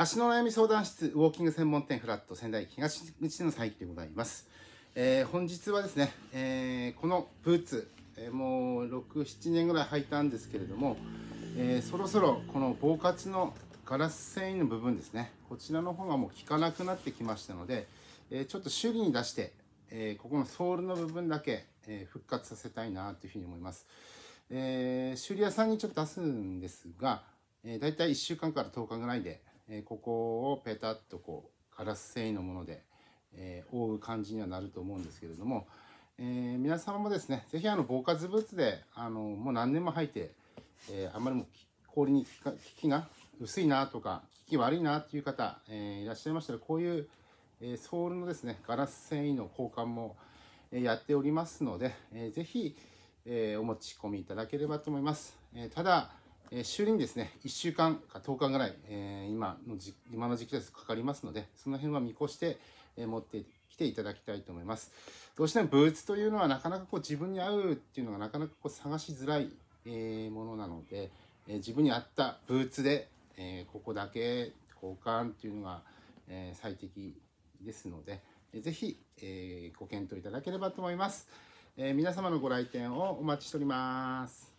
足の悩み相談室ウォーキング専門店フラット仙台東口の再起でございます、えー、本日はですね、えー、このブーツ、えー、もう67年ぐらい履いたんですけれども、えそろそろこの防滑のガラス繊維の部分ですねこちらの方がもう効かなくなってきましたので、えちょっと修理に出して、えここのソールの部分だけ、え復活させたいなというふうに思います、え修理屋さんにちょっと出すんですが、えー、大体1週間から10日ぐらいでえここをペタッとこうガラス繊維のもので、え覆う感じにはなると思うんですけれども、えー、皆様もですね是非あの防火図物であのもう何年も入って、えー、あんまりも氷に効きが薄いなとか効き悪いなっていう方、えー、いらっしゃいましたらこういう、えソールのですねガラス繊維の交換も、えやっておりますので、えー、ぜひ、えお持ち込みいただければと思います。えただえ修理にですね、1週間か10日ぐらい、えー、今のじ今の時期ですかかりますので、その辺は見越して、えー、持ってきていただきたいと思います。どうしてもブーツというのはなかなかこう自分に合うっていうのがなかなかこう探しづらい、えものなので、え自分に合ったブーツで、えここだけ交換っていうのが、え最適ですので、ぜひ、えご検討いただければと思います。え皆様のご来店をお待ちしております。